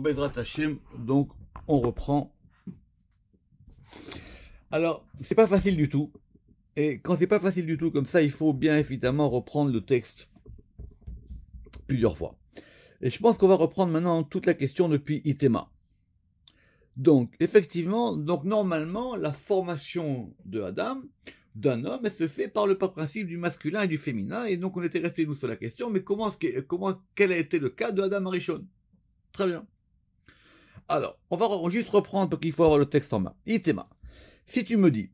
Bezrat Hashem, donc on reprend. Alors, c'est pas facile du tout. Et quand c'est pas facile du tout comme ça, il faut bien évidemment reprendre le texte plusieurs fois. Et je pense qu'on va reprendre maintenant toute la question depuis Itema. Donc, effectivement, donc normalement, la formation de Adam, d'un homme, elle se fait par le principe du masculin et du féminin. Et donc, on était resté nous sur la question, mais comment, comment quel a été le cas de Adam Arichon Très bien. Alors, on va juste reprendre parce qu'il faut avoir le texte en main. Itema. Si tu me dis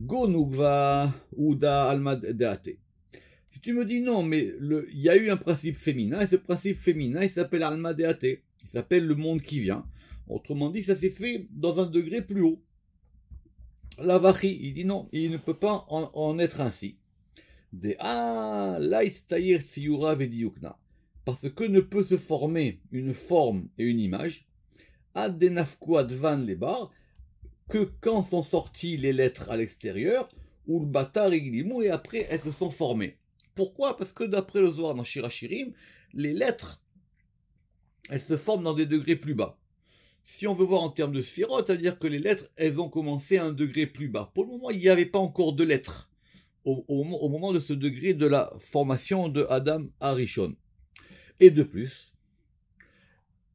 Gonugva Uda Almad Deate. Si tu me dis non, mais il y a eu un principe féminin, et ce principe féminin, il s'appelle Alma Il s'appelle le monde qui vient. Autrement dit, ça s'est fait dans un degré plus haut. Lavachi, il dit non, il ne peut pas en, être ainsi. De ah, parce que ne peut se former une forme et une image, nafqua Advan les bar, que quand sont sorties les lettres à l'extérieur, ou le bâtard et après elles se sont formées. Pourquoi Parce que d'après le Zohar dans Shirachirim, les lettres, elles se forment dans des degrés plus bas. Si on veut voir en termes de sphirot, cest à dire que les lettres, elles ont commencé à un degré plus bas. Pour le moment, il n'y avait pas encore de lettres au, moment de ce degré de la formation de Adam Harishon. Et de plus,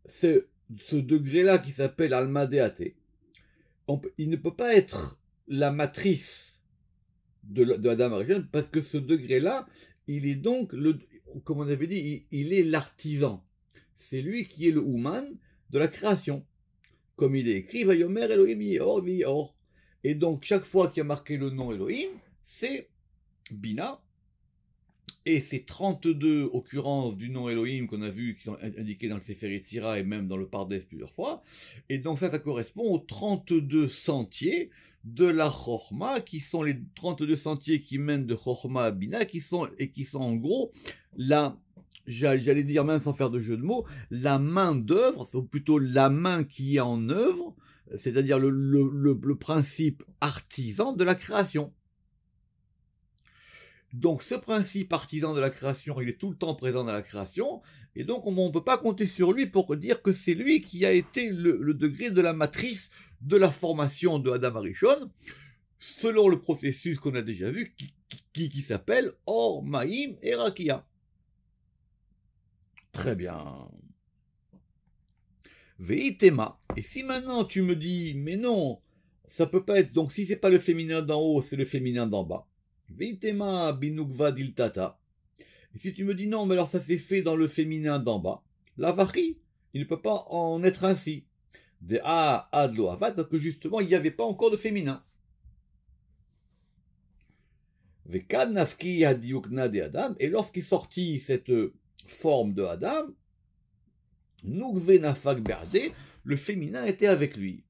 ce, ce degré-là qui s'appelle Alma Deate, il ne peut pas être la matrice de, la Adam originale, parce que ce degré-là, il est donc, le, comme on avait dit, il, est l'artisan. C'est lui qui est le human de la création. Comme il est écrit, Elohim or". Et donc, chaque fois qu'il y a marqué le nom Elohim, c'est Bina, et ces 32 occurrences du nom Elohim qu'on a vu, qui sont indiquées dans le Sefer Sira et même dans le Pardes plusieurs fois, et donc ça, ça correspond aux 32 sentiers de la Chorma, qui sont les 32 sentiers qui mènent de Chorma à Bina, qui sont, et qui sont en gros la, j'allais dire même sans faire de jeu de mots, la main d'œuvre, ou plutôt la main qui est en œuvre, c'est-à-dire le principe artisan de la création. Donc ce principe partisan de la création, il est tout le temps présent dans la création, et donc on ne peut pas compter sur lui pour dire que c'est lui qui a été le, degré de la matrice de la formation de Adam arichon selon le processus qu'on a déjà vu, qui, s'appelle Or, Maïm et Très bien. Veitema. Et si maintenant tu me dis, mais non, ça peut pas être, donc si c'est pas le féminin d'en haut, c'est le féminin d'en bas Vitema binugva diltata. Et si tu me dis non, mais alors ça s'est fait dans le féminin d'en bas, l'avari, il ne peut pas en être ainsi. De a adlo que justement, il n'y avait pas encore de féminin. Et lorsqu'il sortit cette forme de Adam, le féminin était avec lui.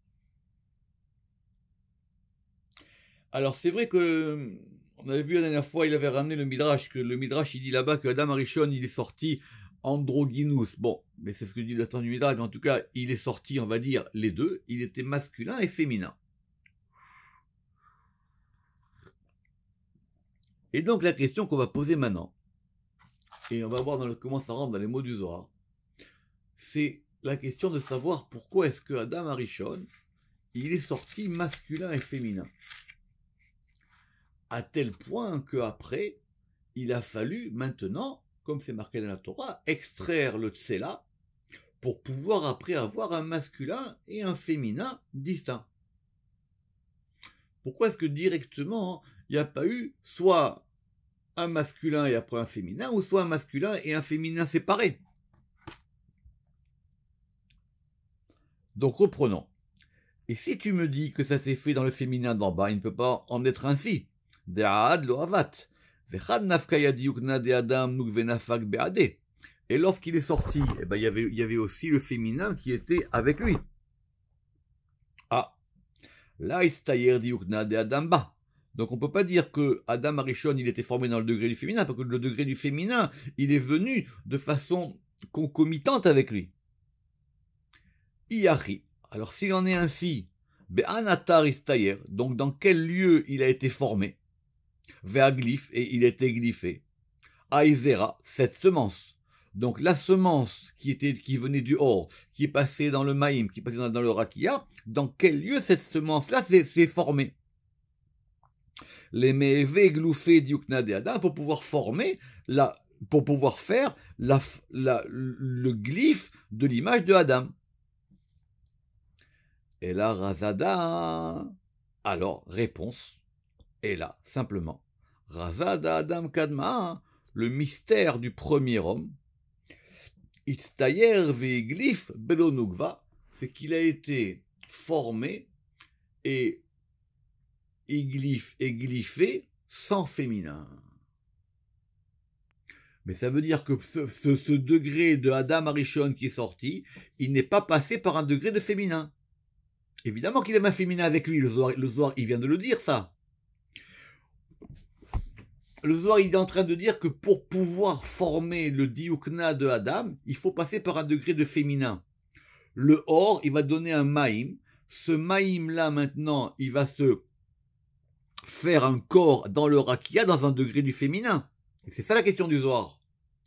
Alors c'est vrai que on avait vu la dernière fois, il avait ramené le Midrash, que le Midrash, il dit là-bas que Adam Arishon, il est sorti androgynous. Bon, mais c'est ce que dit le du Midrash, mais en tout cas, il est sorti, on va dire, les deux. Il était masculin et féminin. Et donc, la question qu'on va poser maintenant, et on va voir comment ça rentre dans les mots du Zohar, c'est la question de savoir pourquoi est-ce que Adam Arishon, il est sorti masculin et féminin à tel point qu'après, il a fallu maintenant, comme c'est marqué dans la Torah, extraire le tsela pour pouvoir après avoir un masculin et un féminin distincts. Pourquoi est-ce que directement il n'y a pas eu soit un masculin et après un féminin, ou soit un masculin et un féminin séparés Donc reprenons. Et si tu me dis que ça s'est fait dans le féminin d'en bas, il ne peut pas en être ainsi. Et lorsqu'il est sorti, il, y avait, aussi le féminin qui était avec lui. Ah. Donc on ne peut pas dire que Adam Arishon, il était formé dans le degré du féminin, parce que le degré du féminin, il est venu de façon concomitante avec lui. Alors s'il en est ainsi, donc dans quel lieu il a été formé vers glyph et il était glyphé. Aizera, cette semence. Donc la semence qui, était, qui venait du hors, qui passait dans le maïm, qui passait dans, le rakia, dans quel lieu cette semence-là s'est formée Les d'Yukna et Adam pour pouvoir former la, pour pouvoir faire le glyphe de l'image de Adam. Et là, Razada. Alors, réponse et là, simplement. Razada Adam Kadma, le mystère du premier homme, Belonugva, c'est qu'il a été formé et iglif glyphé sans féminin. Mais ça veut dire que ce, degré de Adam Arishon qui est sorti, il n'est pas passé par un degré de féminin. Évidemment qu'il est un féminin avec lui, le Zohar, il vient de le dire ça le Zohar, il est en train de dire que pour pouvoir former le dioukna de Adam, il faut passer par un degré de féminin. Le or, il va donner un maïm. Ce maïm-là, maintenant, il va se faire un corps dans le rakia dans un degré du féminin. c'est ça la question du Zohar.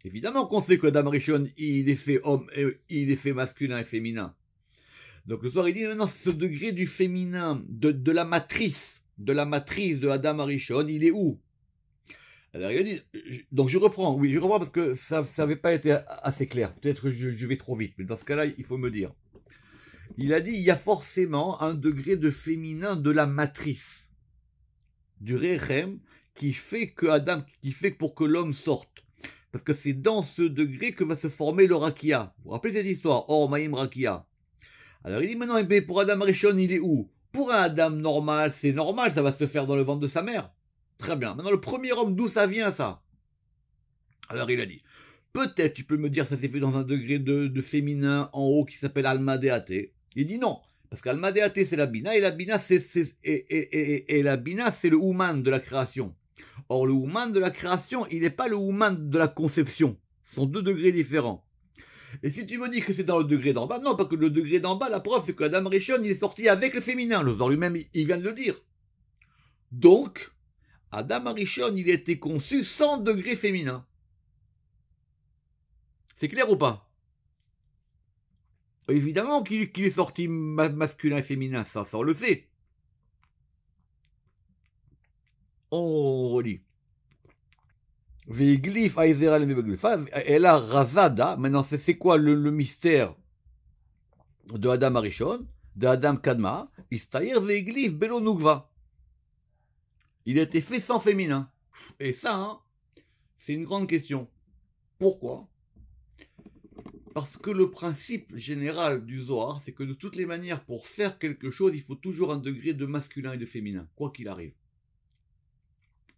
Évidemment qu'on sait que Adam Arishon, il est fait homme, et il est fait masculin et féminin. Donc le Zohar, il dit maintenant ce degré du féminin, de, de, la matrice, de la matrice de Adam Arishon, il est où alors il a dit, donc je reprends, oui, je reprends parce que ça n'avait pas été assez clair. Peut-être que je, vais trop vite, mais dans ce cas-là, il faut me dire. Il a dit, il y a forcément un degré de féminin de la matrice, du Rechem, qui fait que Adam, qui fait pour que l'homme sorte. Parce que c'est dans ce degré que va se former le Rakia. Vous vous rappelez cette histoire Or, Maïm Rakia. Alors il dit maintenant, pour Adam Rishon, il est où Pour un Adam normal, c'est normal, ça va se faire dans le ventre de sa mère. Très bien. Maintenant, le premier homme, d'où ça vient ça Alors il a dit, peut-être tu peux me dire ça s'est fait dans un degré de, féminin en haut qui s'appelle Alma Deate. Il dit non, parce qu'Alma Deate c'est la Bina, et la Bina c'est, et, la Bina c'est le Ouman de la création. Or le Ouman de la création, il n'est pas le Ouman de la conception. Ce sont deux degrés différents. Et si tu me dis que c'est dans le degré d'en bas, non, parce que le degré d'en bas, la preuve, c'est que la dame Rishon, il est sorti avec le féminin. Le vent lui-même, il vient de le dire. Donc, Adam Arishon, il a été conçu sans degrés féminin. C'est clair ou pas Évidemment qu'il est sorti masculin et féminin, ça, on le sait. On relit. Veiglif, Aizera, Elle a Razada, maintenant c'est quoi le, mystère de Adam Arishon, de Adam Kadma, Istair Veiglif, Belo il a été fait sans féminin. Et ça, hein, c'est une grande question. Pourquoi Parce que le principe général du Zohar, c'est que de toutes les manières, pour faire quelque chose, il faut toujours un degré de masculin et de féminin, quoi qu'il arrive.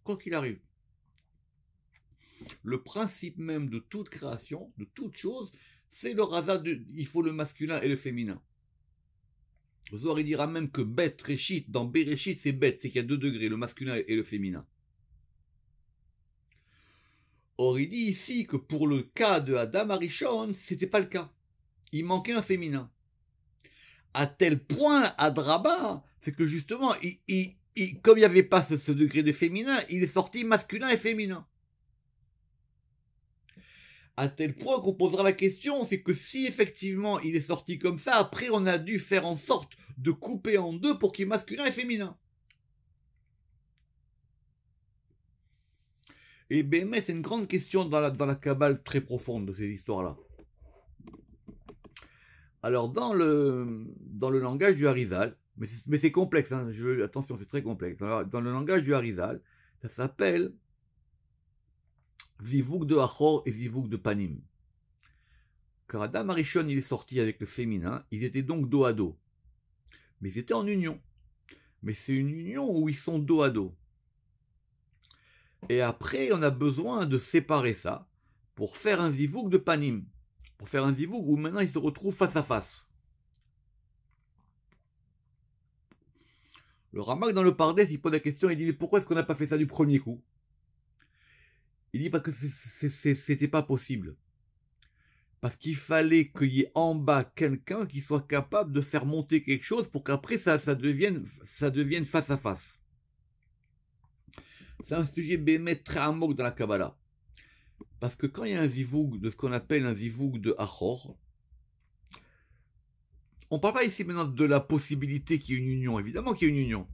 Quoi qu'il arrive. Le principe même de toute création, de toute chose, c'est le de il faut le masculin et le féminin. Zohar il dira même que bête, réchit, dans Bereshit, c'est bête, c'est qu'il y a deux degrés, le masculin et le féminin. Or, il dit ici que pour le cas de Adam Arishon, c'était pas le cas. Il manquait un féminin. À tel point, Adraba, c'est que justement, comme il n'y avait pas ce degré de féminin, il est sorti masculin et féminin à tel point qu'on posera la question, c'est que si effectivement il est sorti comme ça, après on a dû faire en sorte de couper en deux pour qu'il masculin et féminin. Et Bémet, ben, c'est une grande question dans la, dans la cabale très profonde de ces histoires-là. Alors, dans le, dans le langage du Harizal, mais c'est complexe, hein, attention, c'est très complexe. dans le langage du Harizal, ça s'appelle Zivouk de Achor et Zivouk de Panim. Car Adam Arishon, il est sorti avec le féminin, ils étaient donc dos à dos. Mais ils étaient en union. Mais c'est une union où ils sont dos à dos. Et après, on a besoin de séparer ça pour faire un Zivouk de Panim. Pour faire un Zivouk où maintenant ils se retrouvent face à face. Le Ramak dans le Pardès, il pose la question, il dit, mais pourquoi est-ce qu'on n'a pas fait ça du premier coup il dit pas que c'était pas possible. Parce qu'il fallait qu'il y ait en bas quelqu'un qui soit capable de faire monter quelque chose pour qu'après ça, ça, devienne, ça devienne face à face. C'est un sujet bémet très moque dans la Kabbalah. Parce que quand il y a un zivoug de ce qu'on appelle un zivoug de Achor, on ne parle pas ici maintenant de la possibilité qu'il y ait une union. Évidemment qu'il y ait une union.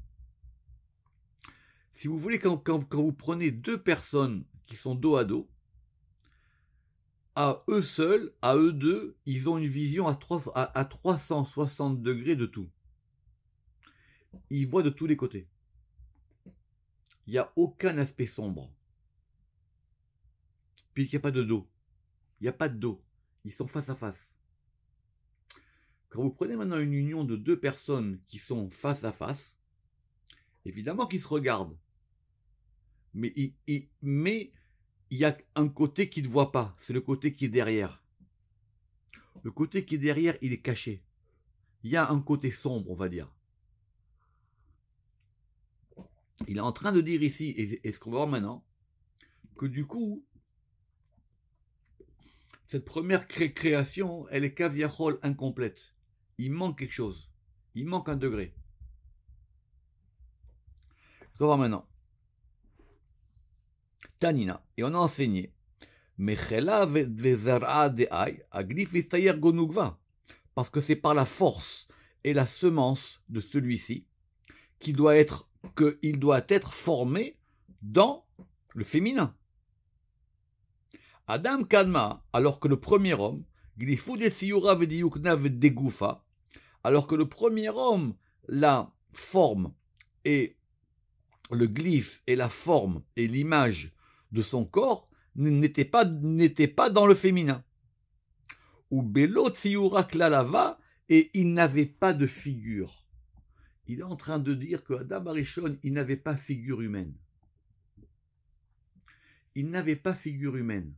Si vous voulez, quand, quand, vous prenez deux personnes qui sont dos à dos, à eux seuls, à eux deux, ils ont une vision à, trois à, 360 degrés de tout. Ils voient de tous les côtés. Il n'y a aucun aspect sombre. Puisqu'il n'y a pas de dos. Il n'y a pas de dos. Ils sont face à face. Quand vous prenez maintenant une union de deux personnes qui sont face à face, évidemment qu'ils se regardent. Mais, mais il y a un côté qui ne voit pas, c'est le côté qui est derrière. Le côté qui est derrière, il est caché. Il y a un côté sombre, on va dire. Il est en train de dire ici, et, ce qu'on va voir maintenant, que du coup, cette première création, elle est caviarole incomplète. Il manque quelque chose. Il manque un degré. Ce qu'on va voir maintenant. Tanina, et on a enseigné. Parce que c'est par la force et la semence de celui-ci qu'il doit être, qu'il doit être formé dans le féminin. Adam Kadma, alors que le premier homme, alors que le premier homme, la forme et le glyphe et la forme et l'image de son corps n'était pas, n'était pas dans le féminin. Ou Bello la et il n'avait pas de figure. Il est en train de dire que Adam Arishon, il n'avait pas figure humaine. Il n'avait pas figure humaine.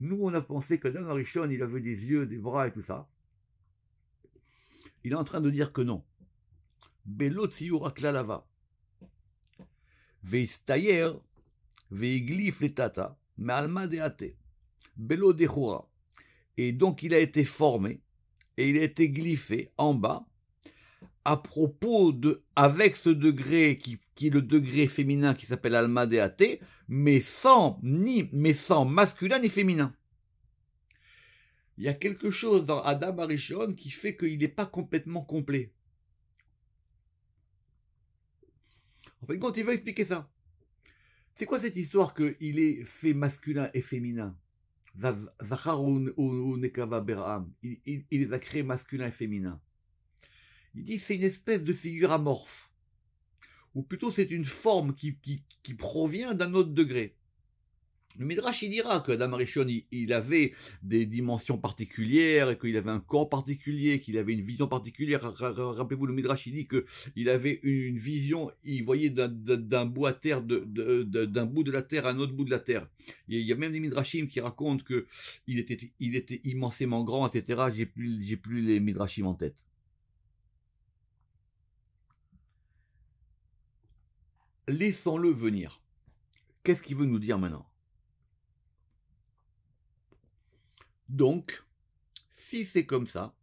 Nous, on a pensé qu'Adam Arishon, il avait des yeux, des bras et tout ça. Il est en train de dire que non. Bello la Veistayer mais tata mais Belo Et donc il a été formé et il a été glyphé en bas à propos de, avec ce degré qui, est le degré féminin qui s'appelle Alma mais sans ni, mais sans masculin ni féminin. Il y a quelque chose dans Adam Arishon qui fait qu'il n'est pas complètement complet. En fait, quand il veut expliquer ça. C'est quoi cette histoire qu'il est fait masculin et féminin il, il, il, les a créés et féminin. Il dit c'est une espèce de figure amorphe, ou plutôt c'est une forme qui, qui, qui provient d'un autre degré. Le Midrash, il dira que Damarishon, il, avait des dimensions particulières, et qu'il avait un corps particulier, qu'il avait une vision particulière. Rappelez-vous, le Midrash, il dit qu'il avait une vision, il voyait d'un bout d'un bout de la terre à un autre bout de la terre. Il y a même des Midrashim qui racontent qu'il était, il était immensément grand, etc. J'ai plus, j'ai plus les Midrashim en tête. Laissons-le venir. Qu'est-ce qu'il veut nous dire maintenant Donc, si c'est comme ça,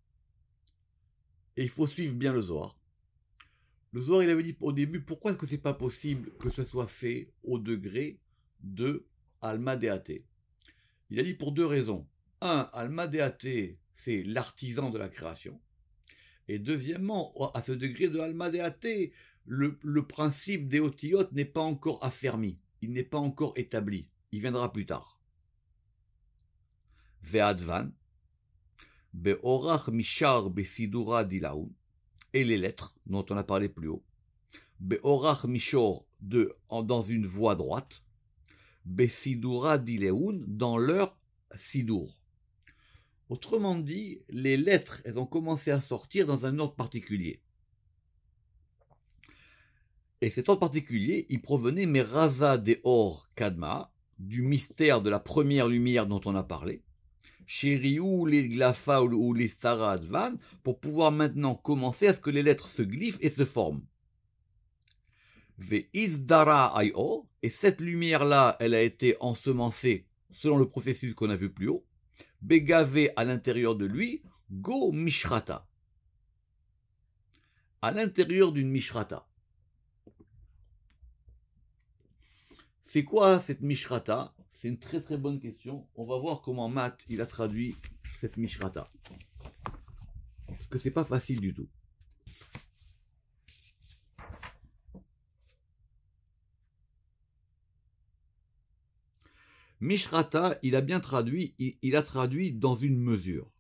et il faut suivre bien le Zohar. Le Zohar, il avait dit au début, pourquoi est-ce que n'est pas possible que ce soit fait au degré de Alma Il a dit pour deux raisons. Un, Alma c'est l'artisan de la création. Et deuxièmement, à ce degré de Alma le, principe des n'est pas encore affermi. Il n'est pas encore établi. Il viendra plus tard. Ve'advan, Be'orach Mishar Be'sidura et les lettres dont on a parlé plus haut, Be'orach de, dans une voie droite, Dileun dans leur sidour. Autrement dit, les lettres, elles ont commencé à sortir dans un ordre particulier. Et cet ordre particulier, il provenait, mais Raza de Or Kadma, du mystère de la première lumière dont on a parlé, Liglafa ou Advan, pour pouvoir maintenant commencer à ce que les lettres se glyphent et se forment. Isdara Io, et cette lumière-là, elle a été ensemencée selon le processus qu'on a vu plus haut, Begave à l'intérieur de lui, Go Mishrata. À l'intérieur d'une Mishrata. C'est quoi cette Mishrata c'est une très très bonne question. On va voir comment Matt il a traduit cette Mishrata. Que c'est pas facile du tout. Mishrata, il a bien traduit, il, a traduit dans une mesure.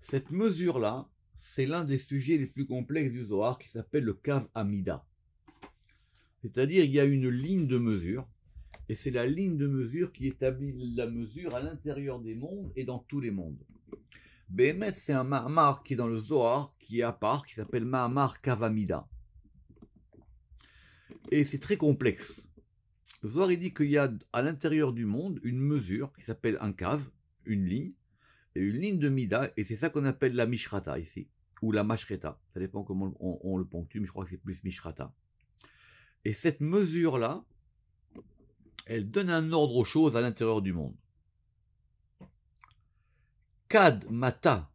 Cette mesure-là, c'est l'un des sujets les plus complexes du Zohar qui s'appelle le Kav Amida. C'est-à-dire, il y a une ligne de mesure et c'est la ligne de mesure qui établit la mesure à l'intérieur des mondes et dans tous les mondes. Behemet, c'est un Mahamar qui est dans le Zohar, qui est à part, qui s'appelle Mahamar Kavamida. Et c'est très complexe. Le Zohar, il dit qu'il y a à l'intérieur du monde une mesure qui s'appelle un cave, une ligne, et une ligne de Mida, et c'est ça qu'on appelle la Mishrata ici, ou la Mashreta. Ça dépend comment on, on le ponctue, mais je crois que c'est plus Mishrata. Et cette mesure-là, elle donne un ordre aux choses à l'intérieur du monde. Kad mata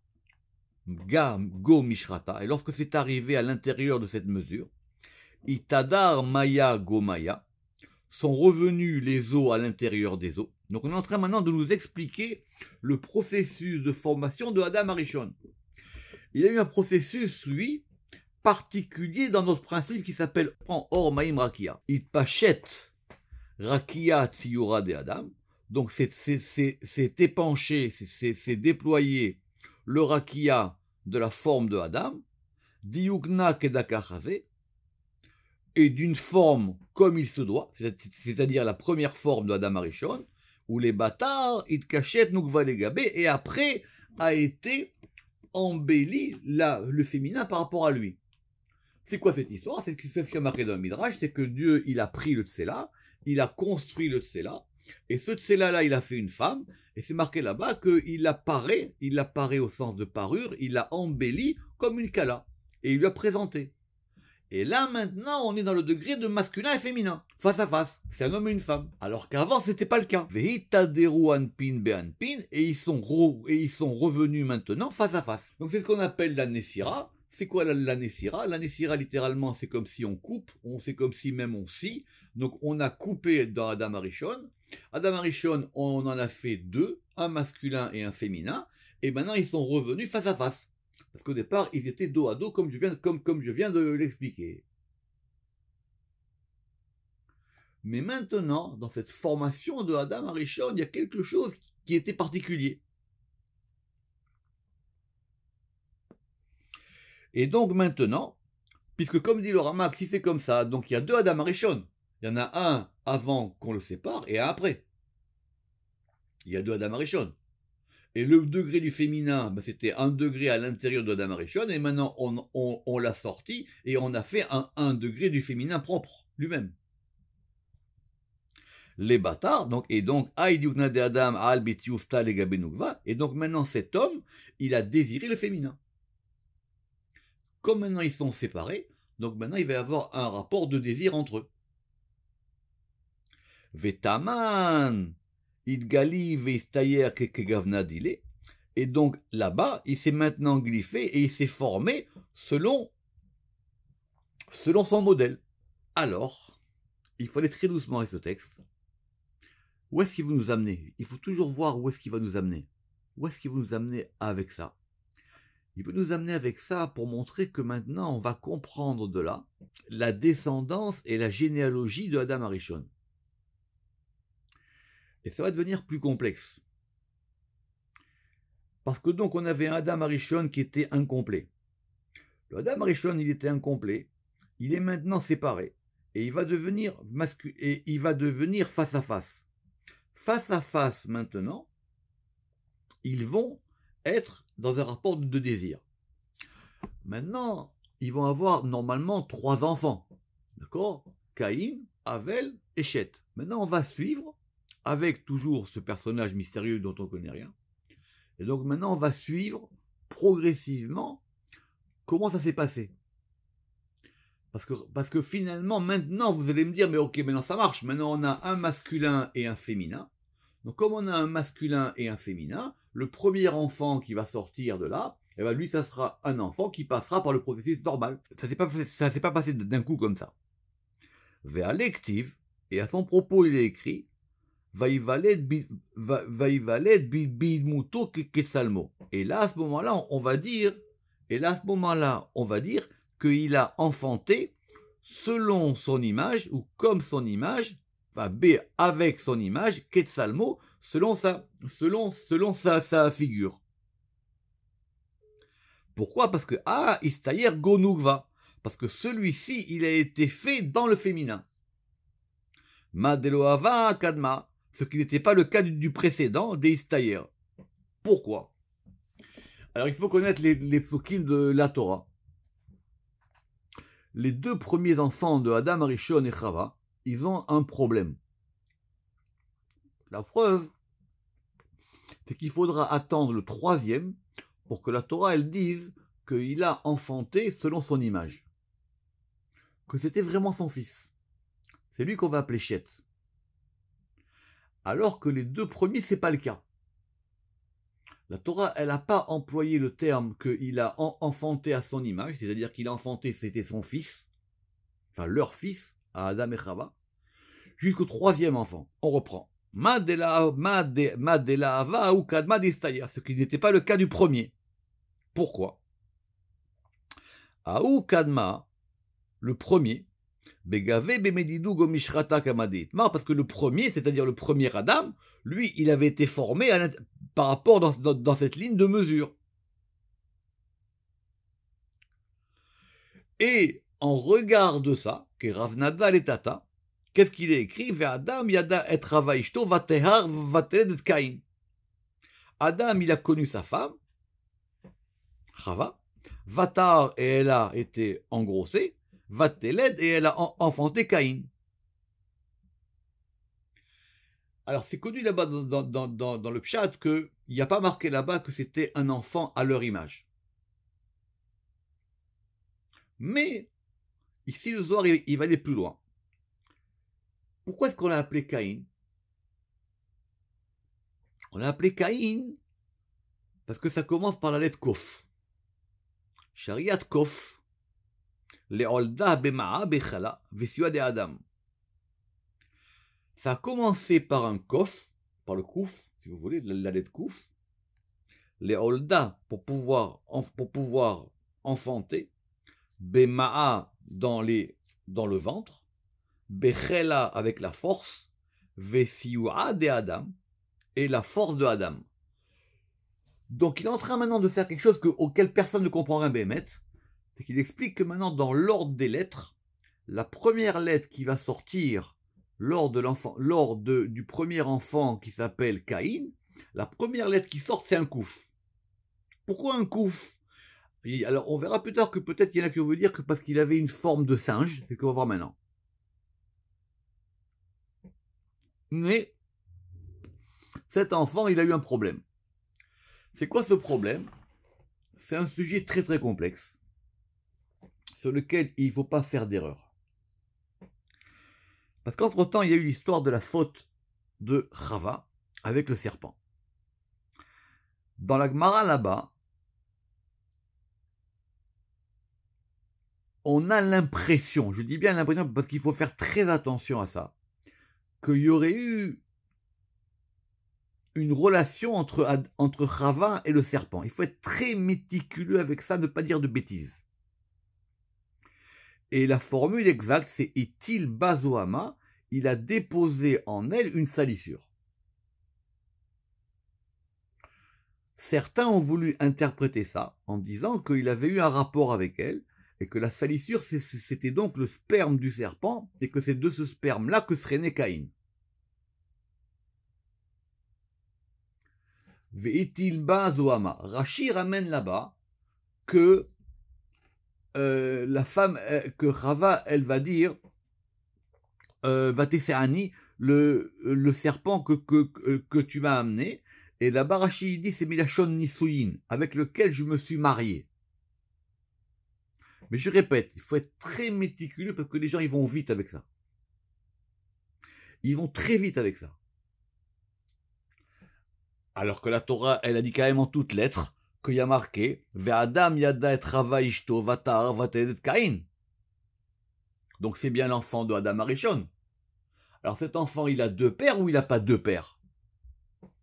ga go mishrata. Et lorsque c'est arrivé à l'intérieur de cette mesure, itadar maya go maya sont revenus les eaux à l'intérieur des eaux. Donc on est en train maintenant de nous expliquer le processus de formation de Adam Arishon. Il y a eu un processus, lui, particulier dans notre principe qui s'appelle en Or Maim Rakia. Il Rakia Tsiura de Adam. Donc c'est épanché, c'est déployé le Rakia de la forme de Adam, Diugna et d'une forme comme il se doit, c'est-à-dire la première forme de Adam Arishon, où les bâtards, ils les gabés, et après a été embelli la, le féminin par rapport à lui. C'est quoi cette histoire C'est ce qui a marqué dans le Midrash, c'est que Dieu, il a pris le Tsela, il a construit le Tsela, et ce Tsela-là, il a fait une femme, et c'est marqué là-bas qu'il apparaît, il apparaît au sens de parure, il l'a embelli comme une Kala, et il lui a présenté. Et là, maintenant, on est dans le degré de masculin et féminin, face à face. C'est un homme et une femme. Alors qu'avant, ce n'était pas le cas. et ils sont, et ils sont revenus maintenant face à face. Donc c'est ce qu'on appelle la Nesira. C'est quoi la Nessira La Nessira, littéralement, c'est comme si on coupe, on c'est comme si même on scie. Donc, on a coupé dans Adam Arishon. Adam Arishon, on en a fait deux, un masculin et un féminin. Et maintenant, ils sont revenus face à face. Parce qu'au départ, ils étaient dos à dos, comme je viens, comme, comme je viens de l'expliquer. Mais maintenant, dans cette formation de Adam Arishon, il y a quelque chose qui était particulier. Et donc maintenant, puisque comme dit le Ramak, si c'est comme ça, donc il y a deux Adam Arishon. Il y en a un avant qu'on le sépare et un après. Il y a deux Adam Arishon. Et le degré du féminin, ben, c'était un degré à l'intérieur de Adam Arishon, et maintenant on, l'a sorti et on a fait un, degré du féminin propre, lui-même. Les bâtards, donc, et donc, de Adam, Al, et donc maintenant cet homme, il a désiré le féminin. Comme maintenant ils sont séparés, donc maintenant il va y avoir un rapport de désir entre eux. Vetaman, Idgali, Et donc là-bas, il s'est maintenant glyphé et il s'est formé selon, selon son modèle. Alors, il faut aller très doucement avec ce texte. Où est-ce qu'il va nous amener Il faut toujours voir où est-ce qu'il va nous amener. Où est-ce qu'il va nous amener avec ça il veut nous amener avec ça pour montrer que maintenant on va comprendre de là la descendance et la généalogie de Adam Arishon. Et ça va devenir plus complexe. Parce que donc on avait un Adam Arishon qui était incomplet. Le Adam Arishon, il était incomplet, il est maintenant séparé et il va devenir et il va devenir face à face. Face à face maintenant, ils vont être dans un rapport de désir. Maintenant, ils vont avoir normalement trois enfants. D'accord Caïn, Avel et Chet. Maintenant, on va suivre avec toujours ce personnage mystérieux dont on ne connaît rien. Et donc maintenant, on va suivre progressivement comment ça s'est passé. Parce que, parce que finalement, maintenant, vous allez me dire, mais ok, maintenant ça marche. Maintenant, on a un masculin et un féminin. Donc, comme on a un masculin et un féminin, le premier enfant qui va sortir de là, eh ben lui, ça sera un enfant qui passera par le processus normal. Ça s'est pas, s'est pas passé d'un coup comme ça. Vers lective, et à son propos, il est écrit et là, à ce moment-là, on va dire, et là, à ce moment-là, on va dire qu'il a enfanté selon son image, ou comme son image, b avec son image, salmo selon sa, selon, selon sa, figure. Pourquoi Parce que ah, parce que celui-ci, il a été fait dans le féminin. Madeloava Kadma, ce qui n'était pas le cas du, précédent des Istayer. Pourquoi Alors il faut connaître les, les de la Torah. Les deux premiers enfants de Adam, Arishon et Chava, ils ont un problème. La preuve, c'est qu'il faudra attendre le troisième pour que la Torah, elle dise qu'il a enfanté selon son image. Que c'était vraiment son fils. C'est lui qu'on va appeler Chet. Alors que les deux premiers, c'est pas le cas. La Torah, elle n'a pas employé le terme qu'il a enfanté à son image, c'est-à-dire qu'il a enfanté, c'était son fils, enfin leur fils, à Adam et Chava, jusqu'au troisième enfant. On reprend ce qui n'était pas le cas du premier. Pourquoi Aou le premier, begave bemedidou gomishrata kamadit. parce que le premier, c'est-à-dire le premier Adam, lui, il avait été formé par rapport dans, cette ligne de mesure. Et en regard de ça, que Ravnada l'étata. Qu'est-ce qu'il est écrit Adam yada et Adam, il a connu sa femme, Chava. Vatar, et elle a été engrossée. Vateled, et elle a enfanté Caïn. Alors, c'est connu là-bas dans, le Pshat qu'il n'y a pas marqué là-bas que c'était un enfant à leur image. Mais, ici, le Zohar, il va aller plus loin. Pourquoi est-ce qu'on l'a appelé Caïn On l'a appelé Caïn parce que ça commence par la lettre Kof. Shariat Kof. Adam. Ça a commencé par un kof, par le Kof, si vous voulez, la lettre Kof. Les holda pour pouvoir, pour pouvoir enfanter. Bema'a dans, les, dans le ventre. Bechela avec la force, Vesiua de Adam, et la force de Adam. Donc il est en train maintenant de faire quelque chose que, auquel personne ne comprend rien, Bémet. C'est qu'il explique que maintenant, dans l'ordre des lettres, la première lettre qui va sortir lors, de l'enfant, lors du premier enfant qui s'appelle Caïn, la première lettre qui sort, c'est un couf. Pourquoi un couf Alors on verra plus tard que peut-être il y en a qui vont vous dire que parce qu'il avait une forme de singe, c'est ce qu'on va voir maintenant. Mais cet enfant, il a eu un problème. C'est quoi ce problème C'est un sujet très très complexe sur lequel il ne faut pas faire d'erreur. Parce qu'entre-temps, il y a eu l'histoire de la faute de Chava avec le serpent. Dans la Gemara là-bas, on a l'impression, je dis bien l'impression parce qu'il faut faire très attention à ça, qu'il y aurait eu une relation entre, entre et le serpent. Il faut être très méticuleux avec ça, ne pas dire de bêtises. Et la formule exacte, c'est il, basoama, il a déposé en elle une salissure. Certains ont voulu interpréter ça en disant qu'il avait eu un rapport avec elle, et que la salissure, c'était donc le sperme du serpent, et que c'est de ce sperme-là que serait né Caïn. Rachir ramène là-bas que euh, la femme, euh, que Rava, elle va dire, euh, le, le serpent que, que, que tu m'as amené, et là-bas Rachid dit, c'est Milachon Nisuyin, avec lequel je me suis marié. Mais je répète, il faut être très méticuleux parce que les gens, ils vont vite avec ça. Ils vont très vite avec ça. Alors que la Torah, elle a dit quand même en toutes lettres qu'il y a marqué Ve'adam yada et kain. Donc c'est bien l'enfant de Adam Arishon. Alors cet enfant, il a deux pères ou il n'a pas deux pères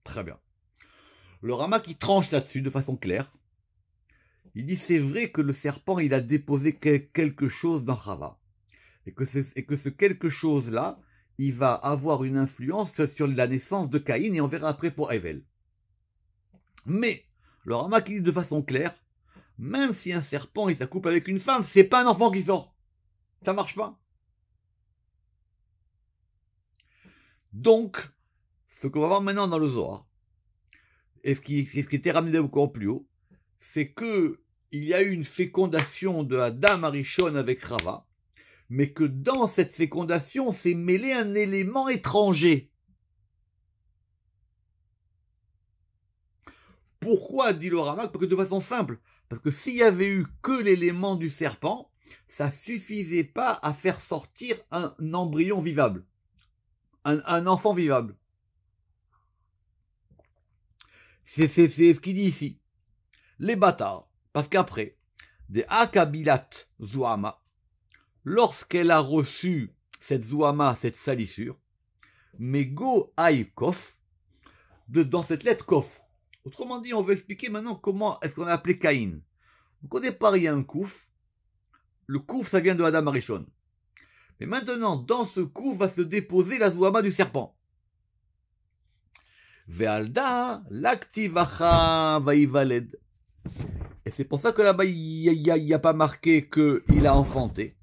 Très bien. Le Rama qui tranche là-dessus de façon claire, il dit c'est vrai que le serpent il a déposé quelque chose dans Chava et que, que ce quelque chose là il va avoir une influence sur la naissance de Caïn et on verra après pour Evel. Mais le qui dit de façon claire même si un serpent il s'accoupe avec une femme c'est pas un enfant qui sort ça marche pas. Donc ce qu'on va voir maintenant dans le Zohar et ce qui, ce qui était ramené encore plus haut c'est que il y a eu une fécondation de Adam Arishon avec Rava, mais que dans cette fécondation s'est mêlé un élément étranger. Pourquoi dit le Rama Parce que de façon simple, parce que s'il y avait eu que l'élément du serpent, ça suffisait pas à faire sortir un embryon vivable, un, un enfant vivable. C'est ce qu'il dit ici les bâtards. Parce qu'après, des Akabilat Zouama, lorsqu'elle a reçu cette Zouama, cette salissure, Mego Aïkof, dans cette lettre Kof. Autrement dit, on veut expliquer maintenant comment est-ce qu'on a appelé Caïn. Donc au départ, il y a un Kouf. Le Kouf, ça vient de Adam Arishon. Mais maintenant, dans ce Kouf va se déposer la Zouama du serpent. Vealda, l'activacha, et c'est pour ça que là-bas, il n'y a, pas marqué qu'il a enfanté.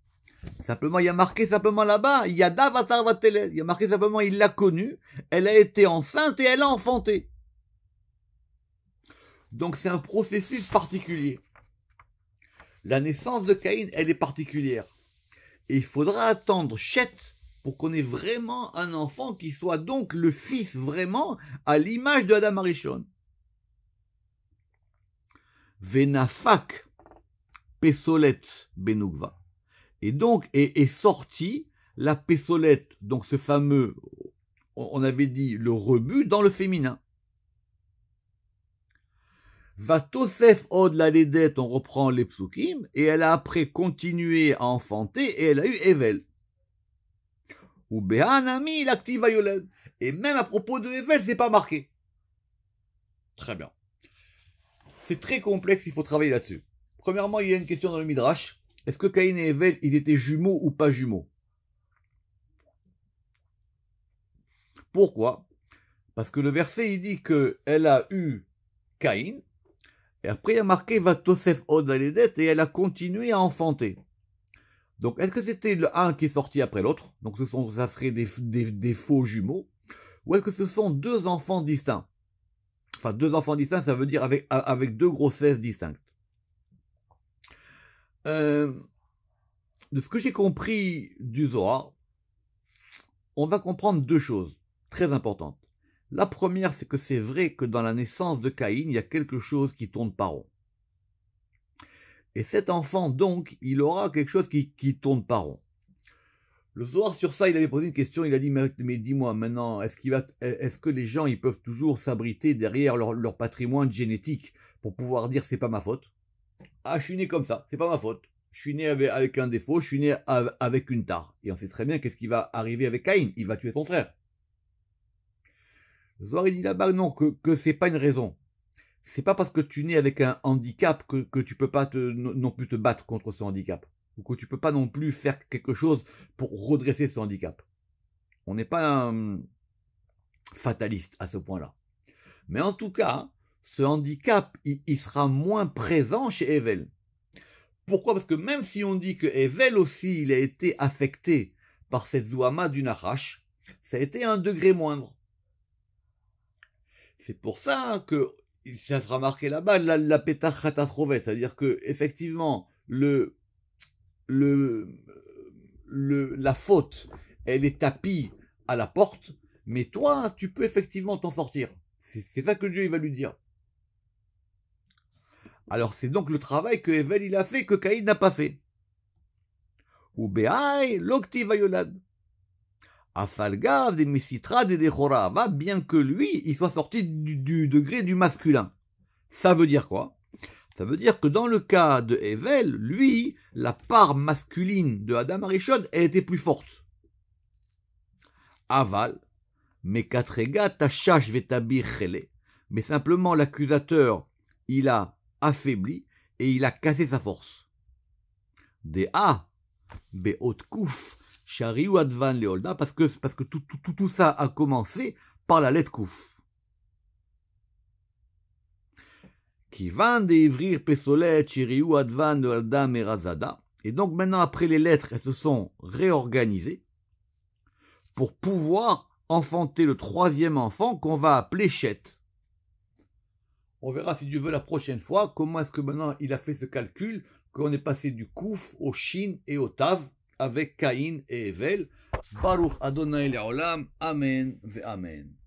Simplement, il y a marqué simplement là-bas, il y a il y a marqué simplement, il l'a connue, elle a été enceinte et elle a enfanté. Donc c'est un processus particulier. La naissance de Caïn, elle est particulière. Et il faudra attendre Chet pour qu'on ait vraiment un enfant qui soit donc le fils vraiment à l'image de Adam Arishon. Vénafak Pessolet Benugva. Et donc est, est sortie la pessolette, donc ce fameux, on avait dit le rebut dans le féminin. Va Tosef od la Ledet, on reprend les psukim, et elle a après continué à enfanter, et elle a eu Evel. Ou Behanami, l'active Et même à propos de Evel, c'est pas marqué. Très bien. C'est très complexe, il faut travailler là-dessus. Premièrement, il y a une question dans le Midrash. Est-ce que Caïn et Evel, ils étaient jumeaux ou pas jumeaux Pourquoi Parce que le verset, il dit que elle a eu Caïn, et après, il a marqué va Tosef et elle a continué à enfanter. Donc, est-ce que c'était le un qui est sorti après l'autre Donc, ce sont, ça serait des faux jumeaux. Ou est-ce que ce sont deux enfants distincts Enfin, deux enfants distincts, ça veut dire avec, avec deux grossesses distinctes. Euh, de ce que j'ai compris du Zohar, on va comprendre deux choses très importantes. La première, c'est que c'est vrai que dans la naissance de Caïn, il y a quelque chose qui tourne par rond. Et cet enfant, donc, il aura quelque chose qui, qui tourne par rond. Le soir, sur ça, il avait posé une question. Il a dit Mais, dis-moi maintenant, est-ce, qu'il va, est-ce que les gens ils peuvent toujours s'abriter derrière leur, patrimoine génétique pour pouvoir dire C'est pas ma faute Ah, je suis né comme ça, c'est pas ma faute. Je suis né avec, un défaut, je suis né avec une tare. Et on sait très bien qu'est-ce qui va arriver avec Caïn Il va tuer son frère. Le soir, il dit là-bas ah, Non, que, c'est pas une raison c'est pas parce que tu nais avec un handicap que, tu peux pas non plus te battre contre ce handicap ou que tu peux pas non plus faire quelque chose pour redresser ce handicap. On n'est pas hum, fataliste à ce point-là. Mais en tout cas, ce handicap, il, sera moins présent chez Evel. Pourquoi Parce que même si on dit que Evel aussi, il a été affecté par cette Zouama d'une arrache, ça a été un degré moindre. C'est pour ça que ça sera marqué là-bas, la, la c'est-à-dire que effectivement le le, la faute, elle est tapie à la porte, mais toi, tu peux effectivement t'en sortir. C'est ça que Dieu va lui dire. Alors c'est donc le travail que Evel il a fait que Caïd n'a pas fait. Ou Béaï, l'octiva Afalgav des Messitra des va bien que lui, il soit sorti du degré du masculin. Ça veut dire quoi ça veut dire que dans le cas de Evel, lui, la part masculine de Adam Arishon, elle était plus forte. Aval, mais Katrega, Tachash Vetabir Mais simplement l'accusateur, il a affaibli et il a cassé sa force. De A, Beot Kouf, ou Advan Leolda, parce que, parce que tout, tout, tout, ça a commencé par la lettre Kouf. Qui Et donc maintenant, après les lettres, elles se sont réorganisées pour pouvoir enfanter le troisième enfant qu'on va appeler Chet. On verra si Dieu veut la prochaine fois comment est-ce que maintenant il a fait ce calcul, qu'on est passé du Kouf au Shin et au Tav avec Caïn et Evel. Baruch Adonai Leolam, Amen ve Amen.